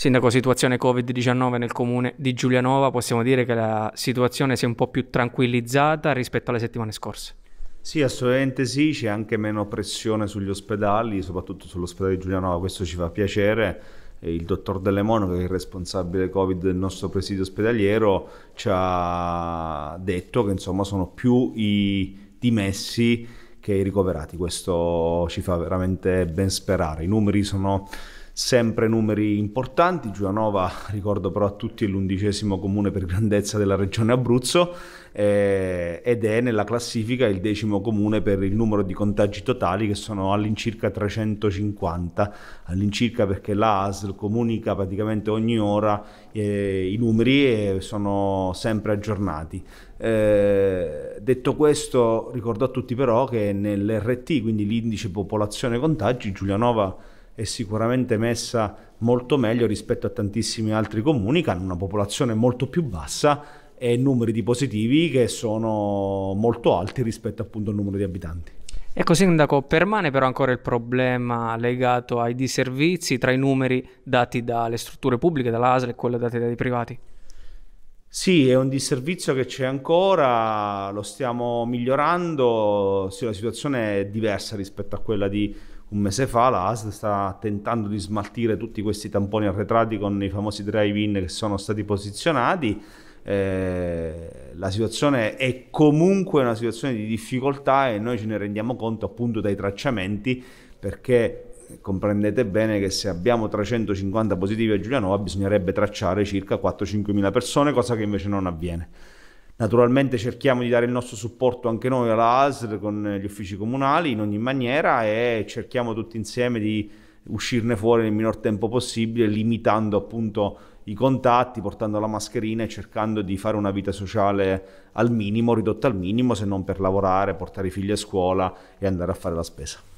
Sindaco, situazione Covid-19 nel comune di Giulianova, possiamo dire che la situazione si è un po' più tranquillizzata rispetto alle settimane scorse? Sì, assolutamente sì, c'è anche meno pressione sugli ospedali, soprattutto sull'ospedale di Giulianova, questo ci fa piacere. Il dottor Delle Monaco, che è il responsabile Covid del nostro presidio ospedaliero, ci ha detto che insomma sono più i dimessi che i ricoverati, questo ci fa veramente ben sperare. I numeri sono sempre numeri importanti. Giulianova, ricordo però a tutti, è l'undicesimo comune per grandezza della regione Abruzzo eh, ed è nella classifica il decimo comune per il numero di contagi totali che sono all'incirca 350, all'incirca perché l'ASL comunica praticamente ogni ora eh, i numeri e sono sempre aggiornati. Eh, detto questo, ricordo a tutti però che nell'RT, quindi l'indice popolazione contagi, Giulianova è sicuramente messa molto meglio rispetto a tantissimi altri comuni che hanno una popolazione molto più bassa e numeri di positivi che sono molto alti rispetto appunto al numero di abitanti. Ecco Sindaco, permane però ancora il problema legato ai disservizi tra i numeri dati dalle strutture pubbliche, dall'ASL e quelli dati dai privati? Sì, è un disservizio che c'è ancora, lo stiamo migliorando, sì, la situazione è diversa rispetto a quella di un mese fa la sta tentando di smaltire tutti questi tamponi arretrati con i famosi drive-in che sono stati posizionati. Eh, la situazione è comunque una situazione di difficoltà e noi ce ne rendiamo conto appunto dai tracciamenti perché comprendete bene che se abbiamo 350 positivi a Giulianova bisognerebbe tracciare circa 4-5 mila persone, cosa che invece non avviene. Naturalmente cerchiamo di dare il nostro supporto anche noi alla ASL con gli uffici comunali in ogni maniera e cerchiamo tutti insieme di uscirne fuori nel minor tempo possibile, limitando appunto i contatti, portando la mascherina e cercando di fare una vita sociale al minimo, ridotta al minimo, se non per lavorare, portare i figli a scuola e andare a fare la spesa.